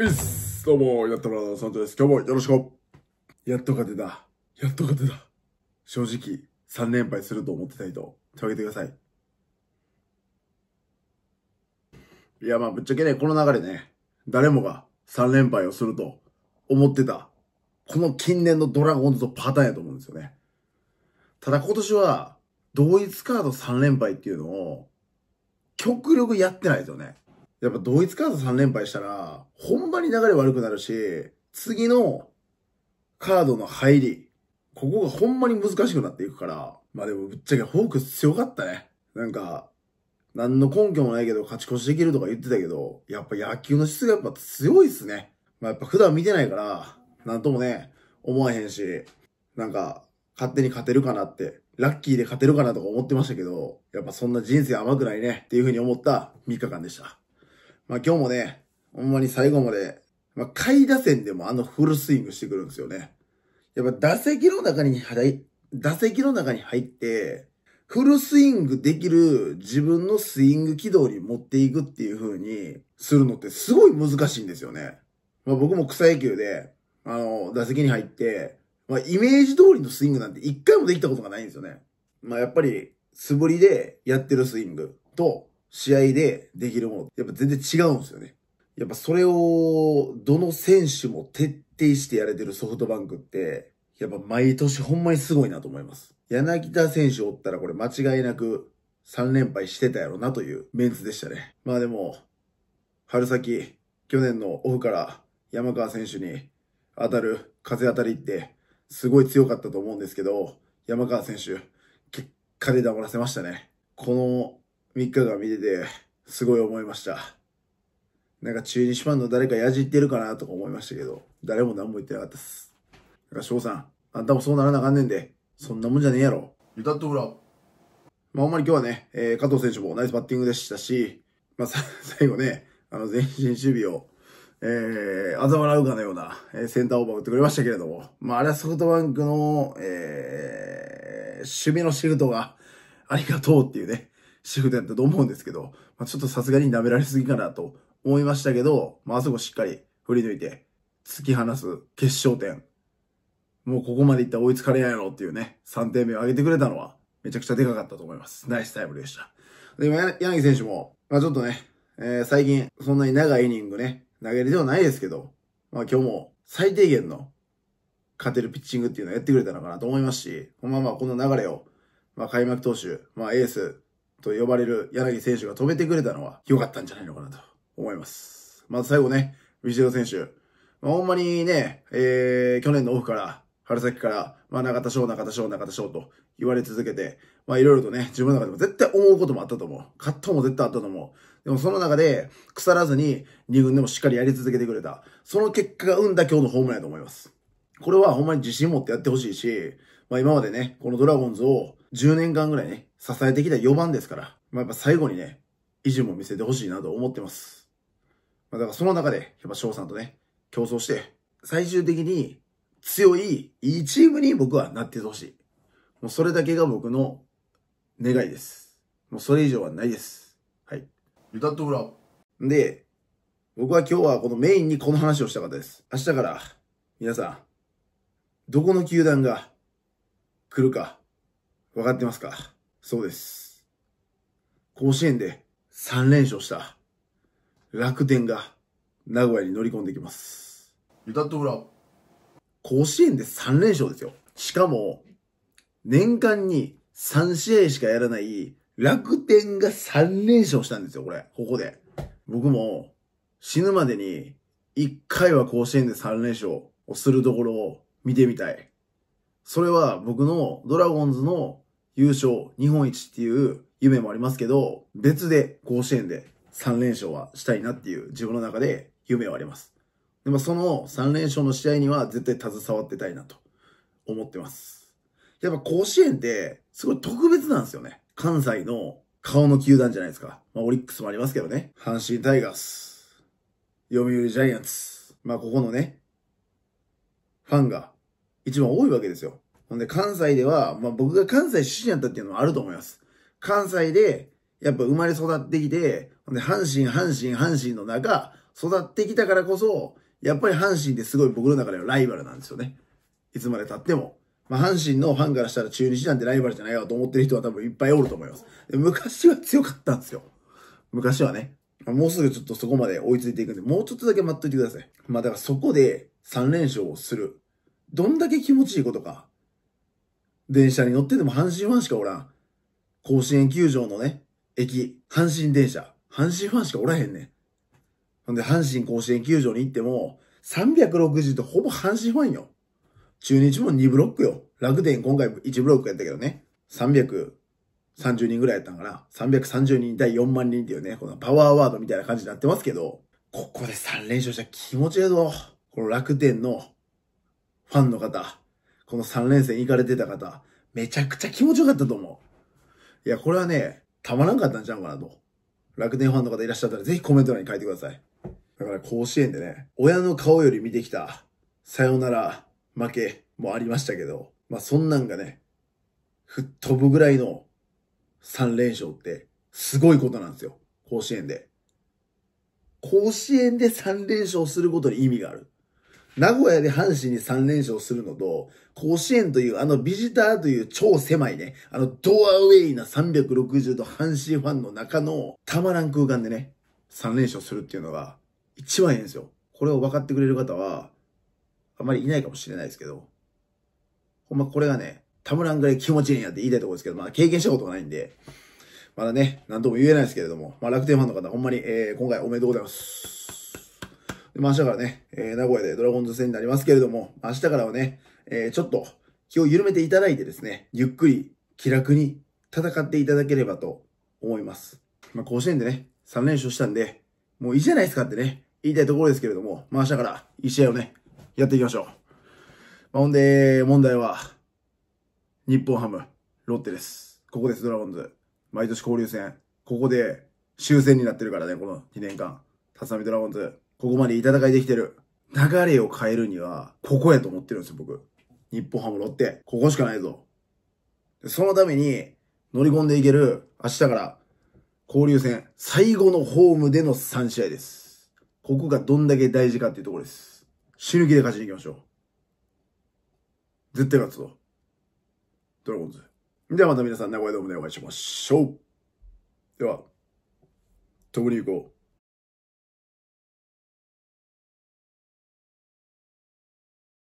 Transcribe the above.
ういっすどうも、やっともラうのサントです。今日もよろしくやっと勝てた。やっと勝てた。正直、3連敗すると思ってた人、手を挙げてください。いや、まあ、ぶっちゃけね、この流れね、誰もが3連敗をすると思ってた、この近年のドラゴンズのパターンやと思うんですよね。ただ今年は、同一カード3連敗っていうのを、極力やってないですよね。やっぱドイツカード3連敗したら、ほんまに流れ悪くなるし、次のカードの入り、ここがほんまに難しくなっていくから、まあでもぶっちゃけホークス強かったね。なんか、何の根拠もないけど勝ち越しできるとか言ってたけど、やっぱ野球の質がやっぱ強いっすね。まあやっぱ普段見てないから、なんともね、思わへんし、なんか、勝手に勝てるかなって、ラッキーで勝てるかなとか思ってましたけど、やっぱそんな人生甘くないねっていうふうに思った3日間でした。まあ今日もね、ほんまに最後まで、まあ下位打線でもあのフルスイングしてくるんですよね。やっぱ打席の中に入、打席の中に入って、フルスイングできる自分のスイング軌道に持っていくっていう風にするのってすごい難しいんですよね。まあ僕も草野球で、あの、打席に入って、まあイメージ通りのスイングなんて一回もできたことがないんですよね。まあやっぱり素振りでやってるスイングと、試合でできるものやっぱ全然違うんですよね。やっぱそれを、どの選手も徹底してやれてるソフトバンクって、やっぱ毎年ほんまにすごいなと思います。柳田選手おったらこれ間違いなく3連敗してたやろなというメンツでしたね。まあでも、春先、去年のオフから山川選手に当たる風当たりってすごい強かったと思うんですけど、山川選手、結果で黙らせましたね。この3日間見てて、すごい思いました。なんか中日ファンの誰かやじってるかなとか思いましたけど、誰も何も言ってなかったっす。なんか翔さん、あんたもそうならなあかんねんで、そんなもんじゃねえやろ。ゆたっとら。まあ、ほんまに今日はね、えー、加藤選手もナイスバッティングでしたし、まあ、最後ね、あの、前進守備を、えー、あざ笑うかのような、えー、センターオーバー打ってくれましたけれども、まあ、あれはソフトバンクの、えー、守備のシフトがありがとうっていうね、シフトやったと思うんですけど、まあ、ちょっとさすがに舐められすぎかなと思いましたけど、まあ、あそこしっかり振り抜いて、突き放す決勝点。もうここまでいったら追いつかれないやろっていうね、3点目を上げてくれたのは、めちゃくちゃでかかったと思います。ナイスタイムでした。で、今、柳選手も、まあちょっとね、えー、最近、そんなに長いイニングね、投げれてはないですけど、まあ今日も最低限の勝てるピッチングっていうのをやってくれたのかなと思いますし、まあまあこの流れを、まあ開幕投手、まあエース、と呼ばれる柳選手が止めてくれたのは良かったんじゃないのかなと思います。まず最後ね、ビシド選手。まあ、ほんまにね、えー、去年のオフから、春先から、まあ、中田翔、中田翔、中田翔と言われ続けて、まあ、いろいろとね、自分の中でも絶対思うこともあったと思う。葛藤も絶対あったと思う。でもその中で、腐らずに2軍でもしっかりやり続けてくれた。その結果が生んだ今日のホームランだと思います。これはほんまに自信持ってやってほしいし、まあ、今までね、このドラゴンズを10年間ぐらいね、支えてきた4番ですから、まあ、やっぱ最後にね、意地も見せてほしいなと思ってます。まあ、だからその中で、やっぱ翔さんとね、競争して、最終的に強い、いいチームに僕はなっててほしい。もうそれだけが僕の願いです。もうそれ以上はないです。はい。ユタットう。んで、僕は今日はこのメインにこの話をしたかったです。明日から、皆さん、どこの球団が来るか、分かってますかそうです。甲子園で3連勝した楽天が名古屋に乗り込んできます。ユタット裏。甲子園で3連勝ですよ。しかも、年間に3試合しかやらない楽天が3連勝したんですよ、これ。ここで。僕も死ぬまでに1回は甲子園で3連勝をするところを見てみたい。それは僕のドラゴンズの優勝、日本一っていう夢もありますけど、別で甲子園で3連勝はしたいなっていう自分の中で夢はあります。でもその3連勝の試合には絶対携わってたいなと思ってます。やっぱ甲子園ってすごい特別なんですよね。関西の顔の球団じゃないですか。まあオリックスもありますけどね。阪神タイガース、読売ジャイアンツ。まあここのね、ファンが一番多いわけですよ。ほんで、関西では、まあ、僕が関西出身やったっていうのはあると思います。関西で、やっぱ生まれ育ってきて、ほんで、阪神、阪神、阪神の中、育ってきたからこそ、やっぱり阪神ってすごい僕の中ではライバルなんですよね。いつまで経っても。まあ、阪神のファンからしたら中日なんてライバルじゃないよと思ってる人は多分いっぱいおると思います。昔は強かったんですよ。昔はね。もうすぐちょっとそこまで追いついていくんで、もうちょっとだけ待っといてください。まあだからそこで3連勝をする。どんだけ気持ちいいことか。電車に乗ってでも阪神ファンしかおらん。甲子園球場のね、駅、阪神電車。阪神ファンしかおらへんねん。ほんで、阪神甲子園球場に行っても、360ってほぼ阪神ファンよ。中日も2ブロックよ。楽天今回1ブロックやったけどね。330人ぐらいやったんかな。330人対4万人っていうね、このパワーワードみたいな感じになってますけど、ここで3連勝したら気持ちええぞ。この楽天のファンの方、この3連戦行かれてた方、めちゃくちゃ気持ちよかったと思う。いや、これはね、たまらんかったんちゃうかなと。楽天ファンの方いらっしゃったら、ぜひコメント欄に書いてください。だから甲子園でね、親の顔より見てきた、さよなら、負けもありましたけど、まあそんなんがね、吹っ飛ぶぐらいの3連勝って、すごいことなんですよ。甲子園で。甲子園で3連勝することに意味がある。名古屋で阪神に3連勝するのと、甲子園というあのビジターという超狭いね、あのドアウェイな360度阪神ファンの中のたまらん空間でね、3連勝するっていうのが一番いいんですよ。これを分かってくれる方は、あまりいないかもしれないですけど、ほんまこれがね、たまらんぐらい気持ちいいんやって言いたいところですけど、まあ経験したことがないんで、まだね、なんとも言えないですけれども、まあ楽天ファンの方、ほんまに、えー、今回おめでとうございます。まあ、明日からね、えー、名古屋でドラゴンズ戦になりますけれども、明日からはね、えー、ちょっと気を緩めていただいてですね、ゆっくり気楽に戦っていただければと思います。まあ、甲子園でね、3連勝したんで、もういいじゃないですかってね、言いたいところですけれども、まあ、明日から1試合をね、やっていきましょう。まあ、ほんで、問題は、日本ハム、ロッテです。ここです、ドラゴンズ。毎年交流戦。ここで終戦になってるからね、この2年間。立浪ドラゴンズ。ここまでいい戦いできてる。流れを変えるには、ここやと思ってるんですよ、僕。日本ハムロッテ。ここしかないぞ。そのために、乗り込んでいける、明日から、交流戦、最後のホームでの3試合です。ここがどんだけ大事かっていうところです。死ぬ気で勝ちに行きましょう。絶対勝つぞ。ドラゴンズ。ではまた皆さん、名古屋ドームでお会いしましょう。では、共に行こう。